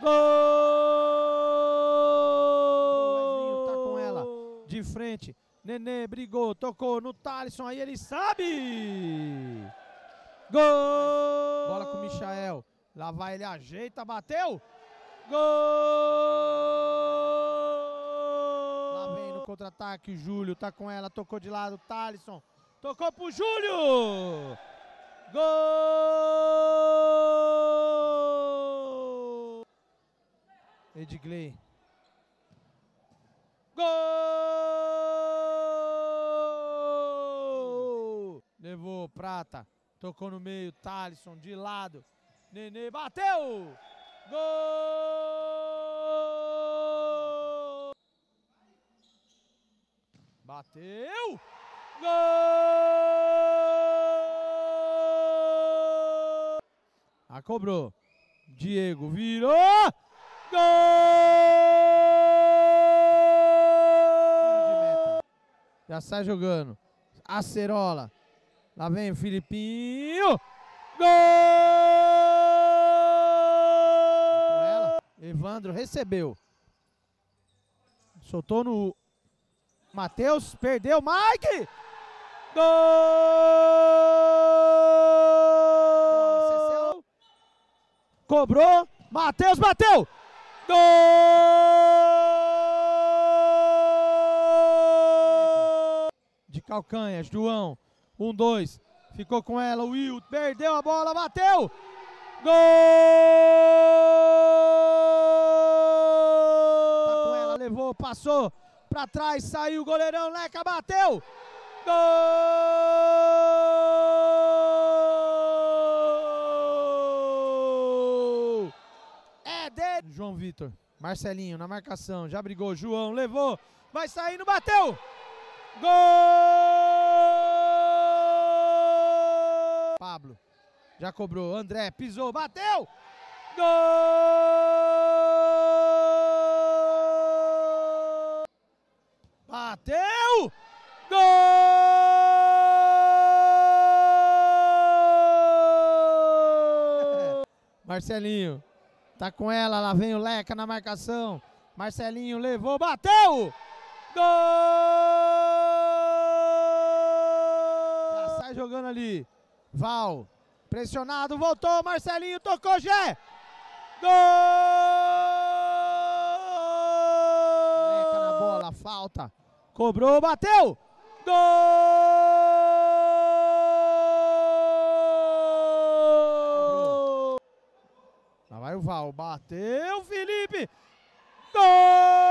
Gol! O tá com ela de frente. Nenê brigou, tocou no Thalisson, aí ele sabe! Gol! Bola com o Michael. Lá vai ele, ajeita, bateu. Gol! Lá vem no contra-ataque, Júlio tá com ela, tocou de lado, Thalisson. Tocou pro Júlio! Edgley. Gol! Levou, Prata. Tocou no meio, Thalisson de lado. Nenê bateu! Gol! Bateu! Gol! A ah, cobrou. Diego virou! Gol! Já sai jogando. Acerola. Lá vem o Filipinho. Gol! Evandro recebeu. Soltou no Matheus. Perdeu. Mike! Gol! Cobrou. Matheus bateu. Gol! Calcanha, João. Um, dois. Ficou com ela, o Will. Perdeu a bola, bateu. Gol! Tá com ela, levou, passou. Pra trás, saiu o goleirão, Leca bateu. Gol! É dele. João Vitor. Marcelinho na marcação, já brigou, João levou, vai saindo, bateu! Gol! Pablo. Já cobrou. André pisou, bateu! Gol! Bateu! Gol! Marcelinho. Tá com ela, lá vem o Leca na marcação. Marcelinho levou, bateu! Gol! Já sai jogando ali. Val, pressionado, voltou, Marcelinho, tocou, Gé! Gol! Leca na bola, falta. Cobrou, bateu! Gol! Lá vai o Val, bateu, Felipe! Gol!